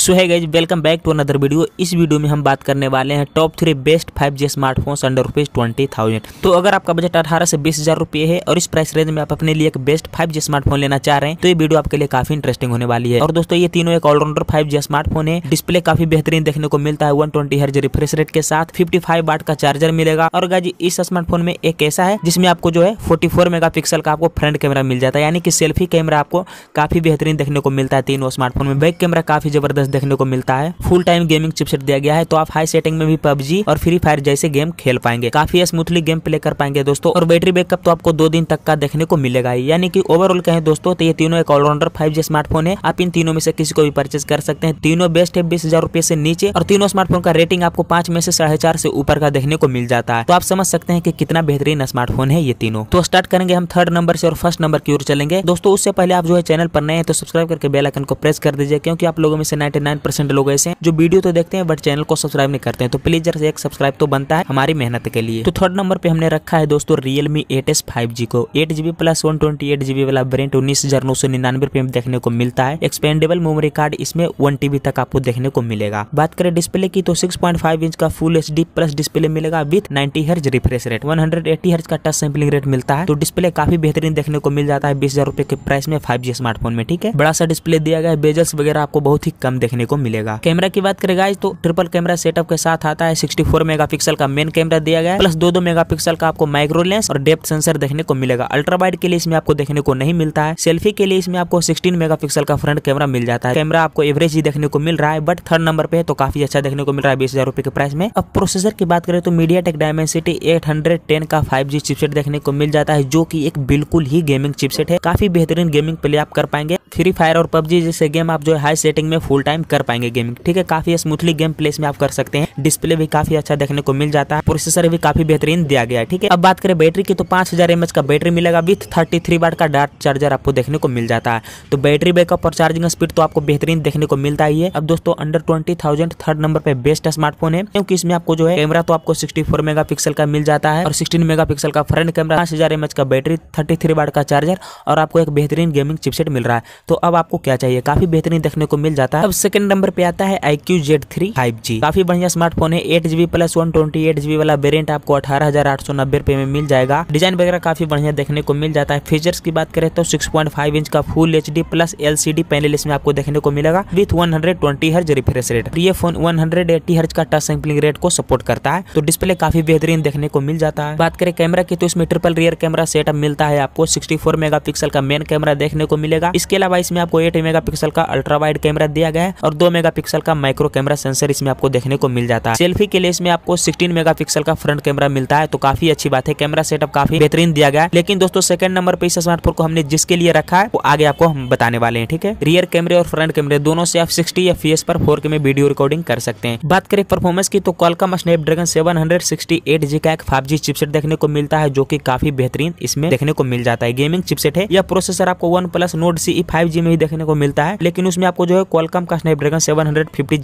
so hi guys welcome back to another video इस वीडियो में हम बात करने वाले हैं top three best five G smartphones under rupees twenty thousand तो अगर आपका बजट अठारह से बीस हजार रुपये है और इस प्राइस रेंज में आप अपने लिए एक बेस्ट फाइव जी स्मार्टफोन लेना चाह रहे हैं तो ये वीडियो आपके लिए काफी इंटरेस्टिंग होने वाली है और दोस्तों ये तीनों एक ऑलराउंडर फाइव जी स्मार्टफोन है डिस्प्ले काफी बेहतरीन देखने को मिलता है one twenty hertz refresh rate के साथ फिफ्टी फाइव का चार्जर मिलेगा और गाइज इस स्मार्टफोन में एक ऐसा है जिसमें आपको जो है फोर्टी फोर मेगा पिक्सल का आपको फ्रंट कैमरा मिल जाता है यानी कि सेल्फी कैमरा आपको काफी बेहतरीन देखने को मिलता है तीनों स्मार्टफोन में बैक कैमरा काफी जबरदस्त देखने को मिलता है फुल टाइम गेमिंग चिपसेट दिया गया है तो आप हाई सेटिंग में भी पबजी और फ्री फायर जैसे गेम खेल पाएंगे काफी स्मूथली गेम प्ले कर पाएंगे दोस्तों और बैटरी बैकअप तो आपको दो दिन तक का देखने को मिलेगा ही यानी कि ओवरऑल कहें दोस्तों तो ये तीनों एक ऑलराउंडर फाइव स्मार्टफोन है आप इन तीनों में से किसी को भी परचेज कर सकते हैं तीनों बेस्ट है बीस हजार रुपए से नीचे और तीनों स्मार्टफोन का रेटिंग आपको पांच में से साढ़े चार से ऊपर का देखने को मिल जाता है तो आप समझ सकते हैं कि कितना बेहतरीन स्मार्टफोन है ये तीनों तो स्टार्ट करेंगे हम थर्ड नंबर से और फर्स्ट नंबर की ओर चलेंगे दोस्तों उससे पहले आप जो है चैनल पर नए हैं तो सब्सक्राइब करके बेलाइकन को प्रेस कर दीजिए क्योंकि आप लोगों में से 99% लोग ऐसे हैं जो वीडियो तो देखते हैं बट चैनल को सब्सक्राइब नहीं करते हैं तो प्लीज जरा एक सब्सक्राइब तो बनता है हमारी मेहनत के लिए तो थर्ड नंबर पे हमने रखा है दोस्तों Realme eight S five G को eight GB plus one twenty eight GB वाला ब्रेंट उन्नीस हजार नौ सौ निन्यानवे रुपए में देखने को मिलता है एक्सपेंडेबल मेमोरी कार्ड इसमें वन टीबी तक आपको देखने को मिलेगा बात करें डिस्प्ले की तो सिक्स पॉइंट फाइव इंच का full H D plus display मिलेगा with ninety hertz refresh rate one hundred eighty hertz का टच सैम्पलिंग रेट मिलता है तो डिस्प्ले काफी बेहतरीन देखने को मिल जाता है बीस हजार रुपए के प्राइस में फाइव जी स्मार्टफोन में ठीक है बड़ा सा डिस्प्ले दिया गया है बेजल्स वगैरह आपको बहुत ही कम देख देखने को मिलेगा कैमरा की बात करेगा तो ट्रिपल कैमरा सेटअप के साथ आता है सिक्सटी फोर मेगा का मेन कैमरा दिया गया प्लस दो दो पिक्सल का आपको माइक्रो लेंस और डेप्थ सेंसर देखने को मिलेगा अल्ट्रा वाइड के लिए इसमें आपको देखने को नहीं मिलता है सेल्फी के लिए इसमें आपको सिक्सटीन पिक्सल का फ्रंट कैमरा मिल जाता है कैमरा आपको एवरेज ही देखने को मिल रहा है बट थर्ड नंबर पे है तो काफी अच्छा देखने को मिल रहा है बीस हजार के प्राइस में अब प्रोसेसर की बात करें तो मीडिया टेक डायमेंसिटी एट का फाइव चिपसेट देखने को मिल जाता है जो की एक बिल्कुल ही गेमिंग चिपसेट है काफी बेहतरीन गेमिंग प्ले आप कर पाएंगे फ्री फायर और पबजी जैसे गेम आप जो है हाई सेटिंग में फुल टाइम टाइम कर पाएंगे गेमिंग ठीक है काफी स्मूथली गेम प्लेस में आप कर सकते हैं डिस्प्ले भी काफी अच्छा देखने को मिल जाता है प्रोसेसर भी काफी बेहतरीन दिया गया है ठीक है अब बात करें बैटरी की तो पांच हजार का बैटरी मिलेगा विथ थर्टी थ्री वाट का डार्क चार्जर आपको देखने को मिल जाता है तो बैटरी बैकअप और चार्जिंग स्पीड तो आपको बेहतरीन देखने को मिलता ही है अब दोस्तों under twenty thousand third number पे बेस्ट स्मार्टफोन है क्योंकि इसमें आपको जो है कैमरा तो आपको सिक्सटी फोर मेगा पिक्सल का मिल जाता है और सिक्सटीन मेगा पिक्सल का फ्रंट कैमरा पांच हजार एमएच का बैटरी थर्टी थ्री वाट का चार्जर और आपको एक बेहतरीन गेमिंग चिपसेट मिल रहा है तो अब आपको क्या चाहिए काफी बेहतरीन देखने को मिल जाता है सेकंड नंबर पे आता है IQ Z3 Z three five G काफी बढ़िया स्मार्टफोन है eight GB plus one twenty eight GB वाला वेरियंट आपको अठारह हजार आठ सौ नब्बे रुपए में मिल जाएगा डिजाइन वगैरह काफी बढ़िया देखने को मिल जाता है फीचर्स की बात करें तो सिक्स पॉइंट फाइव इंच का full H D plus L C D panel इसमें आपको देखने को मिलेगा with one hundred twenty hertz refresh rate ये phone one hundred eighty hertz का टच सैम्पलिंग रेट को सपोर्ट करता है तो डिस्प्ले काफी बेहतरीन देखने को मिल जाता है बात करें कैमरा की तो इसमें ट्रिपल रियर कैमरा सेटअप मिलता है आपको सिक्सटी फोर मेगा पिक्सल का मेन कैमरा देखने को मिलेगा इसके अलावा इसमें आपको एट मेगा पिक्सल का अल्ट्रा वाइड कैमरा दिया गया है और दो मेगा का माइक्रो कैमरा सेंसर इसमें आपको देखने को मिल जाता है सेल्फी के लिए इसमें आपको सिक्सटीन मेगा का फ्रंट कैमरा मिलता है तो काफी अच्छी बात है कैमरा सेटअप काफी बेहतरीन दिया गया लेकिन दोस्तों सेकंड नंबर पर इस स्मार्टफोन को हमने जिसके लिए रखा है वो आगे आपको हम बताने वाले हैं ठीक है रियर कैमरे और फ्रंट कैमरे दोनों से आप सिक्सटी एफ पर फोर के में वीडियो रिकॉर्डिंग कर सकते हैं बात करें परफॉर्मेंस की तो Qualcomm Snapdragon seven hundred sixty eight G का एक फाइव जी चिपसेट देखने को मिलता है जो की काफी बेहतरीन इसमें देखने को मिल जाता है गेमिंग चिपसेट है यह प्रोसेसर आपको OnePlus Nord C five G में ही देखने को मिलता है लेकिन उसमें आपको जो है कॉलकम का स्नैपड्रैगन सेवन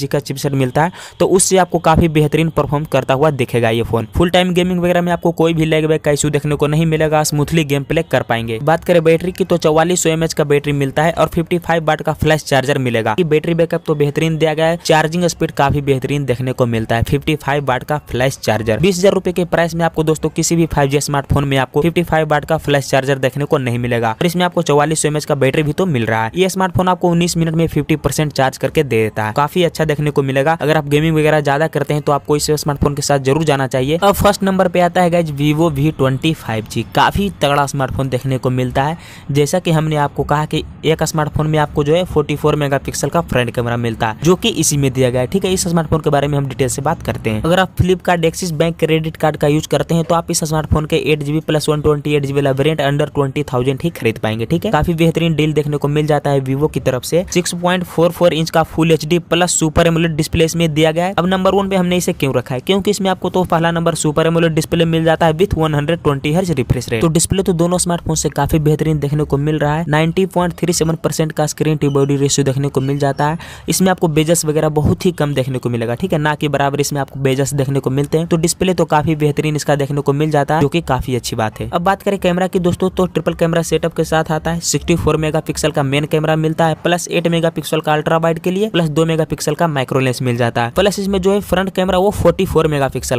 जी का चिपसेट मिलता है तो उससे आपको काफ़ी बेहतरीन परफॉर्म करता हुआ दिखेगा ये फोन फुल टाइम गेमिंग वगैरह में आपको कोई भी लेग का इशू देखने को नहीं मिलेगा स्मूथली गेम प्ले कर पाएंगे बात करें बैटरी की तो चौवालीस सौ का बैटरी मिलता है और फिफ्टी फाइव का फ्लैश चार्जर मिलेगा बैटरी बैकअप तो बेहतरीन दिया गया है चार्जिंग स्पीड काफी बेहतरीन देखने को मिलता है फिफ्टी फाइव का फ्लैश चार्जर बीस हजार रुपए के प्राइस में आपको दोस्तों किसी भी फाइव स्मार्टफोन में आपको फिफ्टी फाइव का फ्लैश चार्जर देखने को नहीं मिलेगा और इसमें आपको चौवालीस सौ का बैटरी भी तो मिल रहा है ये स्मार्टफोन आपको उन्नीस मिनट में फिफ्टी चार्ज करके दे देता है काफी अच्छा देखने को मिलेगा अगर आप गेमिंग वगैरह ज्यादा करते हैं तो आपको इस स्मार्टफोन के साथ जरूर जाना चाहिए अब फर्स्ट नंबर पे आता है Vivo V twenty five G काफी तगड़ा स्मार्टफोन देखने को मिलता है जैसा कि हमने आपको कहा कि एक स्मार्टफोन में आपको जो है फोर्टी फोर मेगापिक्सल का फ्रंट कैमरा मिलता है जो की इसी में दिया गया है ठीक है इस स्मार्टफोन के बारे में हम डिटेल से बात करते हैं अगर आप Flipkart Axis Bank credit card का यूज करते हैं तो आप इस स्मार्टफोन के eight GB plus one twenty eight GB variant under twenty thousand ही खरीद पाएंगे ठीक है काफी बेहतरीन डील देखने को मिल जाता है वीवो की तरफ से six point four four inch इसका full H plus super AMOLED display इसमें दिया गया है अब नंबर वन पे हमने इसे क्यों रखा है क्योंकि इसमें आपको तो पहला नंबर सुपर एमुलेट डिस्प्ले मिल जाता है with one hundred twenty refresh rate तो डिस्प्ले तो दोनों स्मार्टफोन से काफी बेहतरीन देखने को मिल रहा है नाइनटी पॉइंट का स्क्रीन टी बॉडी रेशियो देखने को मिल जाता है इसमें आपको बेजस वगैरह बहुत ही कम देखने को मिलेगा ठीक है ना कि बराबर इसमें आपको बेजस देखने को मिलते हैं तो डिस्प्ले तो काफी बेहतरीन इसका देखने को मिल जाता है जो की काफी अच्छी बात है अब बात करें कैमरा की दोस्तों तो ट्रिपल कैमरा सेटअप के साथ आता है सिक्सटी फोर मेगा पिक्सल का मेन कैमरा मिलता है प्लस एट मेगा पिक्सल का अल्ट्रा वाइड के लिए प्लस दो मेगा का माइक्रो लेंस मिल जाता है प्लस इसमें जो है फ्रंट कैमरा वो फोर्टी फोर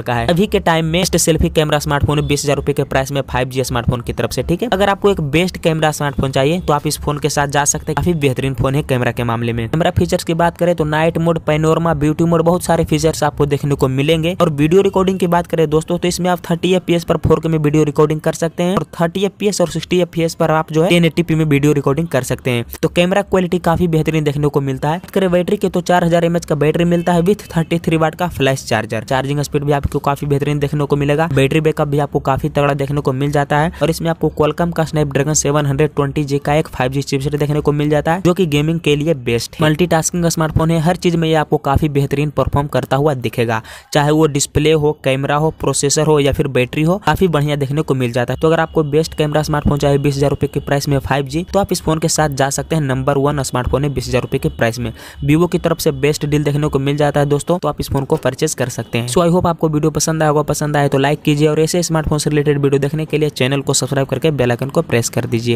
का है अभी के टाइम में बेस्ट सेल्फी कैमरा स्मार्टफोन बीस हजार रुपए के प्राइस में फाइव जी स्मार्टफोन की तरफ से ठीक है अगर आपको एक बेस्ट कैमरा स्मार्टफोन चाहिए तो आप इस फोन के साथ जा सकते हैं काफी बेहतरीन फोन है कैमरा के मामले में कैमरा फीचर्स की बात करें तो night mode panorama beauty mode बहुत सारे फीचर्स आपको देखने को मिलेंगे और वीडियो रिकॉर्डिंग की बात करें दोस्तों तो इसमें आप थर्टी एफ पर फोर में वीडियो रिकॉर्डिंग कर सकते हैं और थर्टी एफ और सिक्सटी एफ पर आप जो है टेन में वीडियो रिकॉर्डिंग कर सकते हैं तो कैमरा क्वालिटी काफी बेहतरीन देखने को मिलता है करें बैटरी के तो चार हजार का बैटरी मिलता है विथ थर्टी थ्री वाट का फ्लैश चार्जर चार्जिंग स्पीड भी आपको काफी बेहतरीन देखने को मिलेगा बैटरी बैकअप भी आपको काफी तगड़ा देखने को मिल जाता है और इसमें आपको कोलकम का Snapdragon seven hundred twenty G का एक फाइव जी चिपसेट देखने को मिल जाता है जो की गेमिंग के लिए बेस्ट है मल्टी टास्किंग स्मार्टफोन है हर चीज में ये आपको काफी बेहतरीन परफॉर्म करता हुआ दिखेगा चाहे वो डिस्प्ले हो कैमरा हो प्रोसेसर हो या फिर बैटरी हो काफी बढ़िया देखने को मिल जाता है तो अगर आपको बेस्ट कैमरा स्मार्टफोन चाहिए बीस हजार रुपए के प्राइस में फाइव जी तो आप इस फोन के साथ जा सकते हैं नंबर वन स्मार्टफोन है बीस हजार रुपए के प्राइस में वीवो की तरफ से बेस्ट डील देखने को मिल जाता है दोस्तों तो आप इस फोन को परचेज कर सकते हैं सो आई होप आपको वीडियो पसंद आया होगा पसंद आए तो लाइक कीजिए और ऐसे स्मार्टफोन से रिलेटेड वीडियो देखने के लिए चैनल को सब्सक्राइब करके बेलाइकन को प्रेस कर दीजिए